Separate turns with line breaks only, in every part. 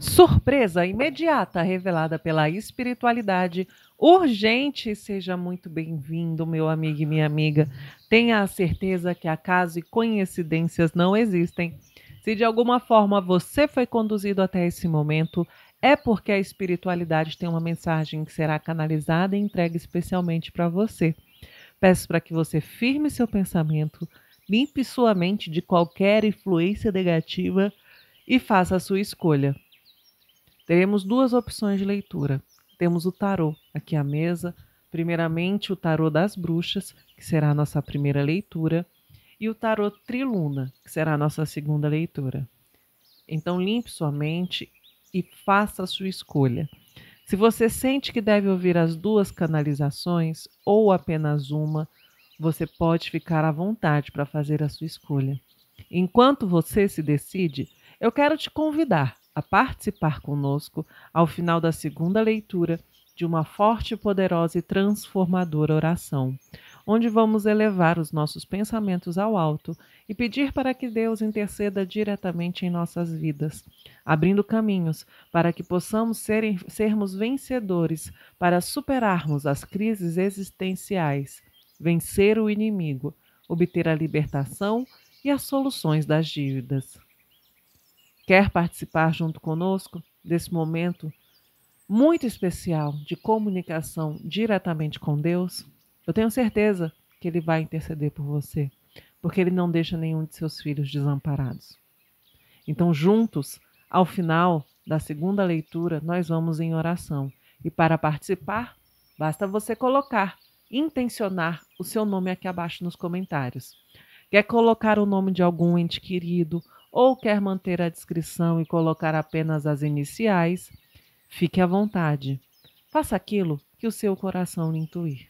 surpresa imediata revelada pela espiritualidade urgente. Seja muito bem-vindo, meu amigo e minha amiga. Tenha a certeza que acaso e coincidências não existem. Se de alguma forma você foi conduzido até esse momento, é porque a espiritualidade tem uma mensagem que será canalizada e entregue especialmente para você. Peço para que você firme seu pensamento, limpe sua mente de qualquer influência negativa e faça a sua escolha. Teremos duas opções de leitura. Temos o tarô aqui à mesa. Primeiramente, o tarô das bruxas, que será a nossa primeira leitura, e o tarô triluna, que será a nossa segunda leitura. Então, limpe sua mente e faça a sua escolha. Se você sente que deve ouvir as duas canalizações ou apenas uma, você pode ficar à vontade para fazer a sua escolha. Enquanto você se decide, eu quero te convidar a participar conosco, ao final da segunda leitura, de uma forte, poderosa e transformadora oração, onde vamos elevar os nossos pensamentos ao alto e pedir para que Deus interceda diretamente em nossas vidas, abrindo caminhos para que possamos ser, sermos vencedores para superarmos as crises existenciais, vencer o inimigo, obter a libertação e as soluções das dívidas quer participar junto conosco desse momento muito especial de comunicação diretamente com Deus, eu tenho certeza que Ele vai interceder por você, porque Ele não deixa nenhum de seus filhos desamparados. Então, juntos, ao final da segunda leitura, nós vamos em oração. E para participar, basta você colocar, intencionar o seu nome aqui abaixo nos comentários. Quer colocar o nome de algum ente querido ou quer manter a descrição e colocar apenas as iniciais, fique à vontade. Faça aquilo que o seu coração lhe intuir.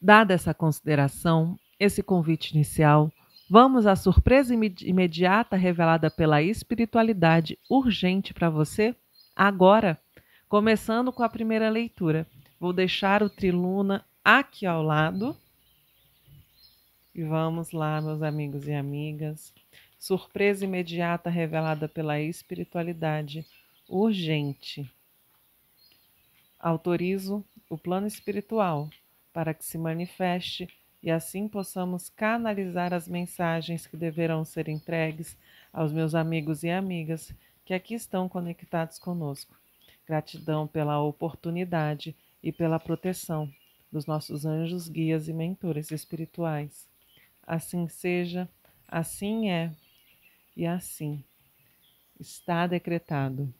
Dada essa consideração, esse convite inicial, vamos à surpresa imediata revelada pela espiritualidade urgente para você agora, começando com a primeira leitura. Vou deixar o Triluna aqui ao lado e vamos lá, meus amigos e amigas. Surpresa imediata revelada pela espiritualidade urgente. Autorizo o plano espiritual para que se manifeste e assim possamos canalizar as mensagens que deverão ser entregues aos meus amigos e amigas que aqui estão conectados conosco. Gratidão pela oportunidade e pela proteção dos nossos anjos, guias e mentores espirituais assim seja, assim é e assim está decretado.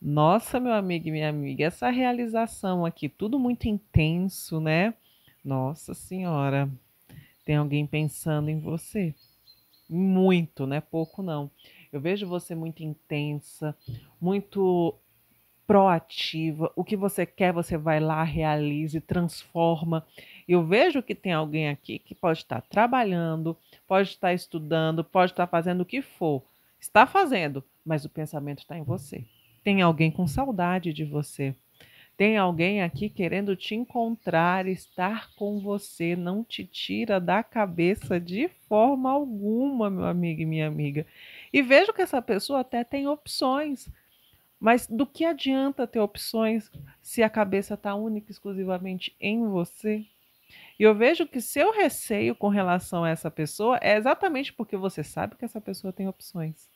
Nossa, meu amigo e minha amiga, essa realização aqui, tudo muito intenso, né? Nossa Senhora, tem alguém pensando em você. Muito, né? Pouco não. Eu vejo você muito intensa, muito proativa. O que você quer, você vai lá, realize, transforma. Eu vejo que tem alguém aqui que pode estar trabalhando, pode estar estudando, pode estar fazendo o que for. Está fazendo, mas o pensamento está em você. Tem alguém com saudade de você. Tem alguém aqui querendo te encontrar, estar com você, não te tira da cabeça de forma alguma, meu amigo e minha amiga. E vejo que essa pessoa até tem opções, mas do que adianta ter opções se a cabeça está única e exclusivamente em você? E eu vejo que seu receio com relação a essa pessoa é exatamente porque você sabe que essa pessoa tem opções.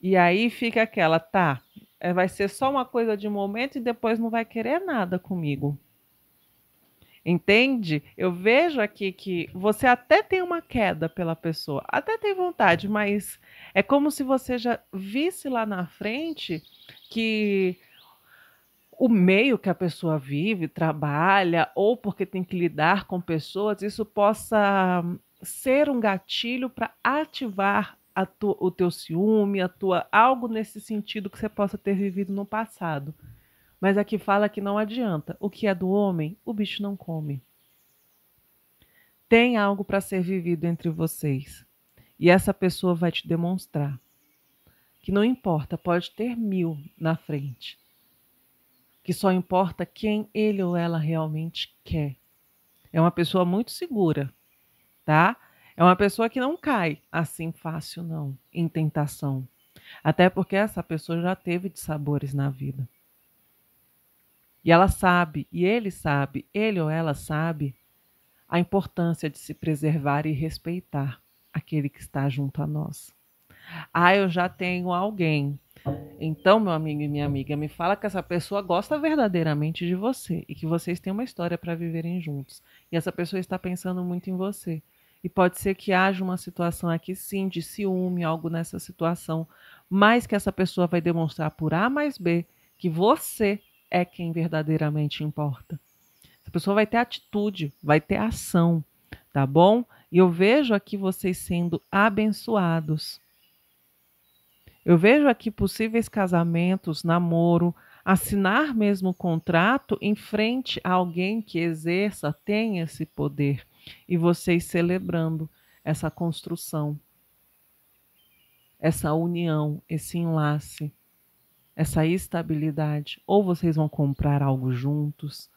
E aí fica aquela, tá, é, vai ser só uma coisa de momento e depois não vai querer nada comigo. Entende? Eu vejo aqui que você até tem uma queda pela pessoa, até tem vontade, mas é como se você já visse lá na frente que o meio que a pessoa vive, trabalha, ou porque tem que lidar com pessoas, isso possa ser um gatilho para ativar o teu ciúme, a tua, algo nesse sentido que você possa ter vivido no passado. Mas aqui fala que não adianta. O que é do homem, o bicho não come. Tem algo para ser vivido entre vocês. E essa pessoa vai te demonstrar que não importa, pode ter mil na frente que só importa quem ele ou ela realmente quer. É uma pessoa muito segura, tá? É uma pessoa que não cai assim fácil, não, em tentação. Até porque essa pessoa já teve de sabores na vida. E ela sabe, e ele sabe, ele ou ela sabe a importância de se preservar e respeitar aquele que está junto a nós. Ah, eu já tenho alguém, então, meu amigo e minha amiga, me fala que essa pessoa gosta verdadeiramente de você e que vocês têm uma história para viverem juntos. E essa pessoa está pensando muito em você. E pode ser que haja uma situação aqui, sim, de ciúme, algo nessa situação, mas que essa pessoa vai demonstrar por A mais B que você é quem verdadeiramente importa. Essa pessoa vai ter atitude, vai ter ação, tá bom? E eu vejo aqui vocês sendo abençoados. Eu vejo aqui possíveis casamentos, namoro, assinar mesmo contrato em frente a alguém que exerça, tenha esse poder, e vocês celebrando essa construção, essa união, esse enlace, essa estabilidade. Ou vocês vão comprar algo juntos,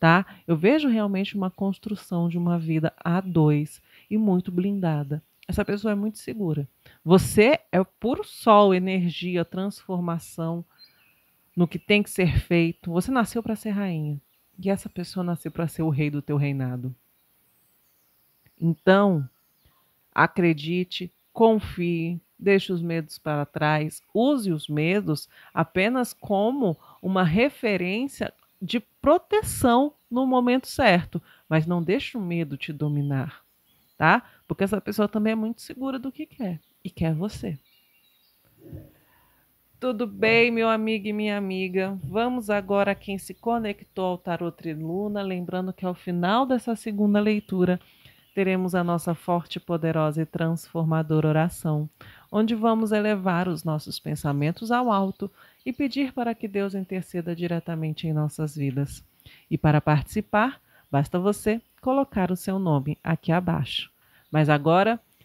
tá? Eu vejo realmente uma construção de uma vida a dois e muito blindada. Essa pessoa é muito segura. Você é puro sol, energia, transformação no que tem que ser feito. Você nasceu para ser rainha. E essa pessoa nasceu para ser o rei do teu reinado. Então, acredite, confie, deixe os medos para trás, use os medos apenas como uma referência de proteção no momento certo, mas não deixe o medo te dominar, tá? Porque essa pessoa também é muito segura do que quer e quer você. Tudo bem, meu amigo e minha amiga? Vamos agora a quem se conectou ao Tarot Triluna, lembrando que ao final dessa segunda leitura teremos a nossa forte, poderosa e transformadora oração, onde vamos elevar os nossos pensamentos ao alto e pedir para que Deus interceda diretamente em nossas vidas. E para participar, basta você colocar o seu nome aqui abaixo. Mas agora,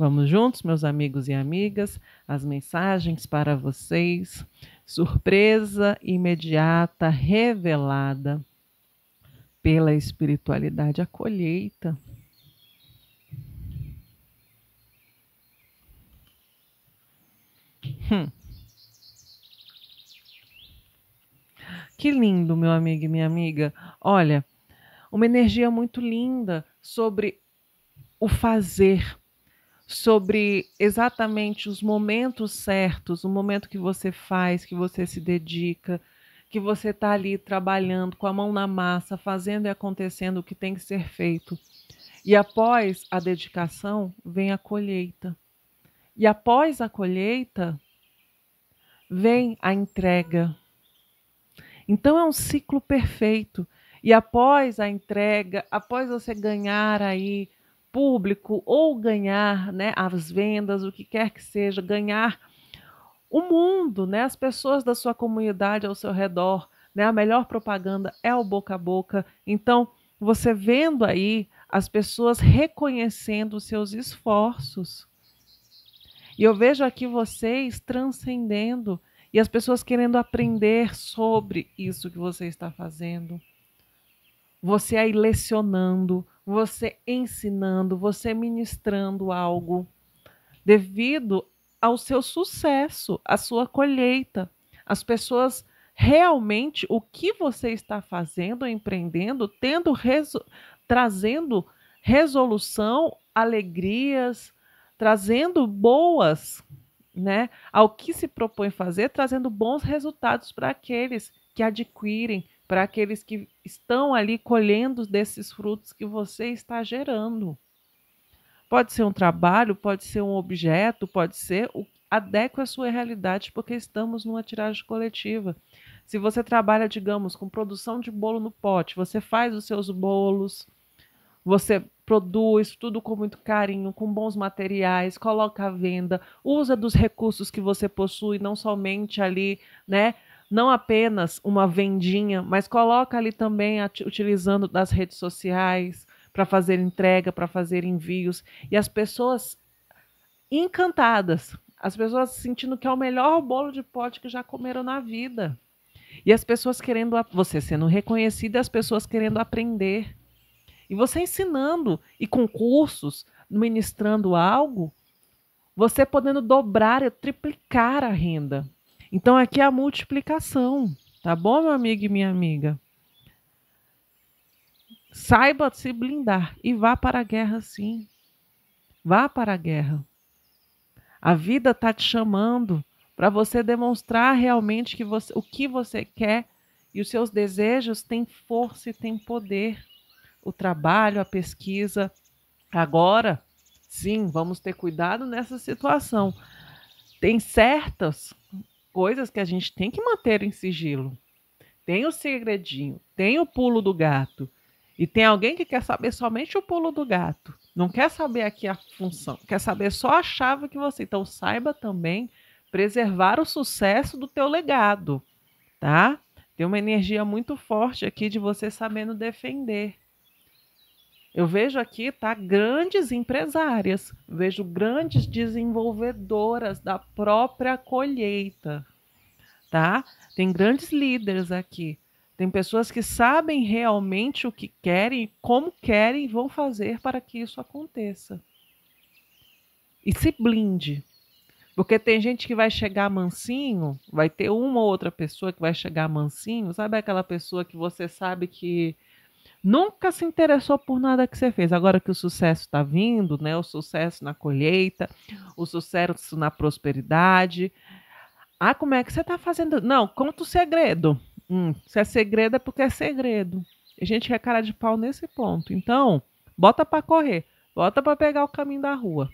Vamos juntos, meus amigos e amigas, as mensagens para vocês. Surpresa imediata revelada pela espiritualidade, a colheita. Hum. Que lindo, meu amigo e minha amiga. Olha, uma energia muito linda sobre o fazer, sobre exatamente os momentos certos, o momento que você faz, que você se dedica, que você está ali trabalhando com a mão na massa, fazendo e acontecendo o que tem que ser feito. E após a dedicação vem a colheita. E após a colheita vem a entrega. Então é um ciclo perfeito. E após a entrega, após você ganhar aí público ou ganhar né, as vendas, o que quer que seja, ganhar o mundo, né, as pessoas da sua comunidade ao seu redor. Né, a melhor propaganda é o boca a boca. Então, você vendo aí as pessoas reconhecendo os seus esforços. E eu vejo aqui vocês transcendendo e as pessoas querendo aprender sobre isso que você está fazendo. Você aí lecionando, você ensinando, você ministrando algo, devido ao seu sucesso, à sua colheita. As pessoas realmente o que você está fazendo, empreendendo, tendo reso trazendo resolução, alegrias, trazendo boas, né, ao que se propõe fazer, trazendo bons resultados para aqueles que adquirem, para aqueles que estão ali colhendo desses frutos que você está gerando. Pode ser um trabalho, pode ser um objeto, pode ser o adequa à sua realidade, porque estamos numa tiragem coletiva. Se você trabalha, digamos, com produção de bolo no pote, você faz os seus bolos, você produz tudo com muito carinho, com bons materiais, coloca à venda, usa dos recursos que você possui, não somente ali, né, não apenas uma vendinha, mas coloca ali também utilizando das redes sociais para fazer entrega, para fazer envios e as pessoas encantadas, as pessoas sentindo que é o melhor bolo de pote que já comeram na vida. E as pessoas querendo você sendo reconhecida, as pessoas querendo aprender. E você ensinando e com cursos, ministrando algo, você podendo dobrar e triplicar a renda. Então aqui é a multiplicação, tá bom, meu amigo e minha amiga? Saiba se blindar e vá para a guerra sim. Vá para a guerra. A vida tá te chamando para você demonstrar realmente que você, o que você quer e os seus desejos têm força e têm poder. O trabalho, a pesquisa. Agora, sim, vamos ter cuidado nessa situação. Tem certas coisas que a gente tem que manter em sigilo. Tem o segredinho, tem o pulo do gato. E tem alguém que quer saber somente o pulo do gato. Não quer saber aqui a função, quer saber só a chave que você. Então saiba também preservar o sucesso do teu legado, tá? Tem uma energia muito forte aqui de você sabendo defender. Eu vejo aqui tá grandes empresárias, vejo grandes desenvolvedoras da própria colheita, tá? Tem grandes líderes aqui. Tem pessoas que sabem realmente o que querem, como querem e vão fazer para que isso aconteça. E se blinde. Porque tem gente que vai chegar mansinho, vai ter uma ou outra pessoa que vai chegar mansinho, sabe aquela pessoa que você sabe que nunca se interessou por nada que você fez. Agora que o sucesso está vindo, né? O sucesso na colheita, o sucesso na prosperidade. Ah, como é que você está fazendo? Não, conta o segredo. Hum, se é segredo é porque é segredo. A gente quer cara de pau nesse ponto. Então, bota para correr, bota para pegar o caminho da rua,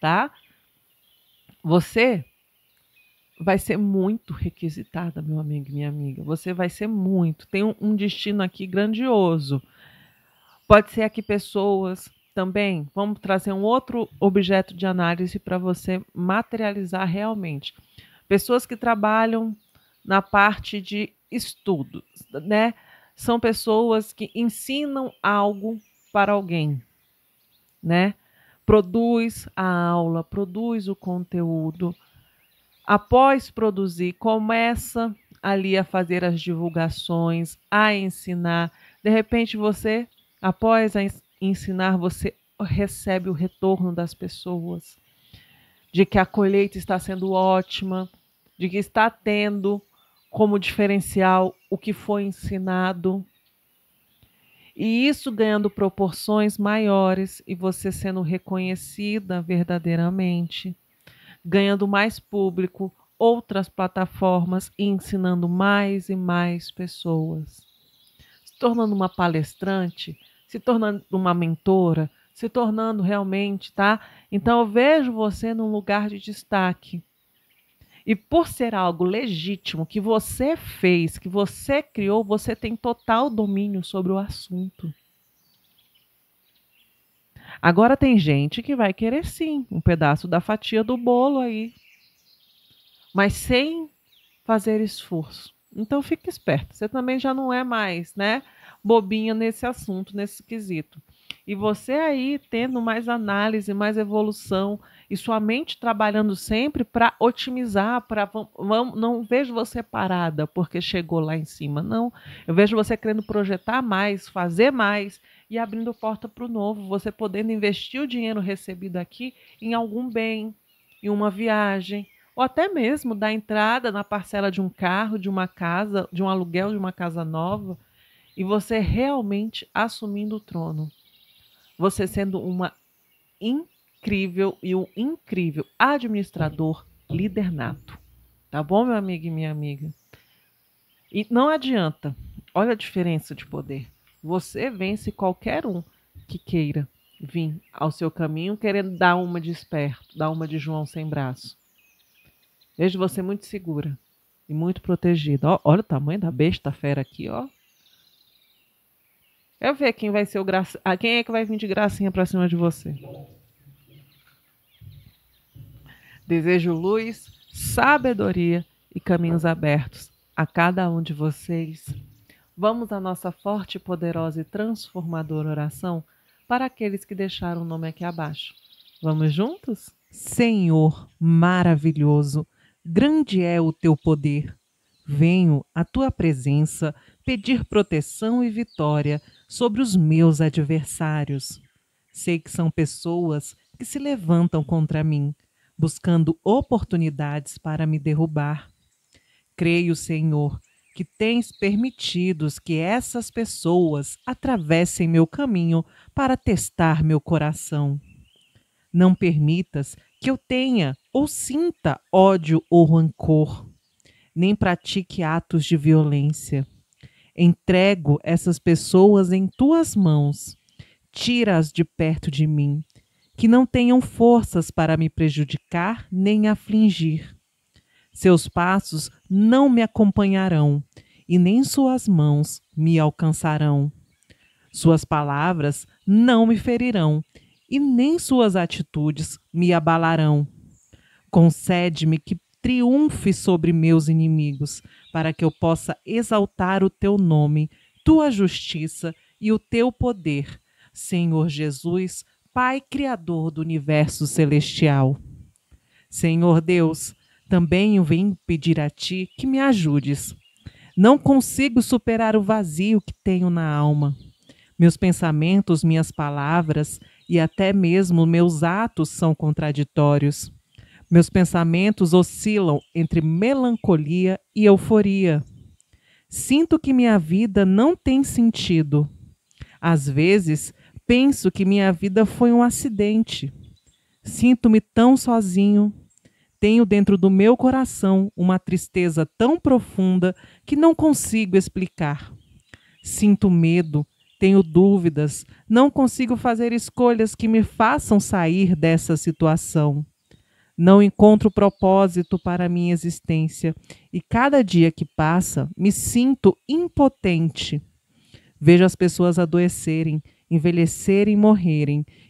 tá? Você vai ser muito requisitada, meu amigo e minha amiga. Você vai ser muito. Tem um, um destino aqui grandioso. Pode ser aqui pessoas também. Vamos trazer um outro objeto de análise para você materializar realmente. Pessoas que trabalham na parte de estudos, né? São pessoas que ensinam algo para alguém, né? Produz a aula, produz o conteúdo após produzir, começa ali a fazer as divulgações, a ensinar. De repente você, após ensinar, você recebe o retorno das pessoas de que a colheita está sendo ótima, de que está tendo como diferencial o que foi ensinado. E isso ganhando proporções maiores e você sendo reconhecida verdadeiramente ganhando mais público, outras plataformas e ensinando mais e mais pessoas. Se tornando uma palestrante, se tornando uma mentora, se tornando realmente, tá? Então eu vejo você num lugar de destaque. E por ser algo legítimo que você fez, que você criou, você tem total domínio sobre o assunto. Agora tem gente que vai querer sim um pedaço da fatia do bolo aí, mas sem fazer esforço. Então fique esperto, você também já não é mais, né, bobinha nesse assunto, nesse quesito. E você aí tendo mais análise, mais evolução e sua mente trabalhando sempre para otimizar, para não vejo você parada porque chegou lá em cima, não. Eu vejo você querendo projetar mais, fazer mais e abrindo porta para o novo, você podendo investir o dinheiro recebido aqui em algum bem, em uma viagem, ou até mesmo da entrada na parcela de um carro, de uma casa, de um aluguel de uma casa nova, e você realmente assumindo o trono. Você sendo uma incrível e um incrível administrador líder nato. Tá bom, meu amigo e minha amiga? E não adianta. Olha a diferença de poder. Você vence qualquer um que queira vir ao seu caminho querendo dar uma de esperto, dar uma de João sem braço. Vejo você muito segura e muito protegida. Ó, olha o tamanho da besta fera aqui, ó. Eu ver quem vai ser o graça, ah, quem é que vai vir de gracinha para cima de você. Desejo luz, sabedoria e caminhos abertos a cada um de vocês. Vamos à nossa forte, poderosa e transformadora oração para aqueles que deixaram o nome aqui abaixo. Vamos juntos? Senhor maravilhoso, grande é o teu poder. Venho à tua presença pedir proteção e vitória sobre os meus adversários. Sei que são pessoas que se levantam contra mim, buscando oportunidades para me derrubar. Creio, Senhor, que tens permitidos que essas pessoas atravessem meu caminho para testar meu coração. Não permitas que eu tenha ou sinta ódio ou rancor, nem pratique atos de violência. Entrego essas pessoas em tuas mãos. Tira-as de perto de mim, que não tenham forças para me prejudicar nem afligir seus passos não me acompanharão, e nem suas mãos me alcançarão. Suas palavras não me ferirão, e nem suas atitudes me abalarão. Concede-me que triunfe sobre meus inimigos, para que eu possa exaltar o teu nome, tua justiça e o teu poder. Senhor Jesus, Pai Criador do universo celestial. Senhor Deus, também eu venho pedir a ti que me ajudes. Não consigo superar o vazio que tenho na alma. Meus pensamentos, minhas palavras e até mesmo meus atos são contraditórios. Meus pensamentos oscilam entre melancolia e euforia. Sinto que minha vida não tem sentido. Às vezes, penso que minha vida foi um acidente. Sinto-me tão sozinho, tenho dentro do meu coração uma tristeza tão profunda que não consigo explicar. Sinto medo, tenho dúvidas, não consigo fazer escolhas que me façam sair dessa situação. Não encontro propósito para a minha existência e cada dia que passa me sinto impotente. Vejo as pessoas adoecerem, envelhecerem e morrerem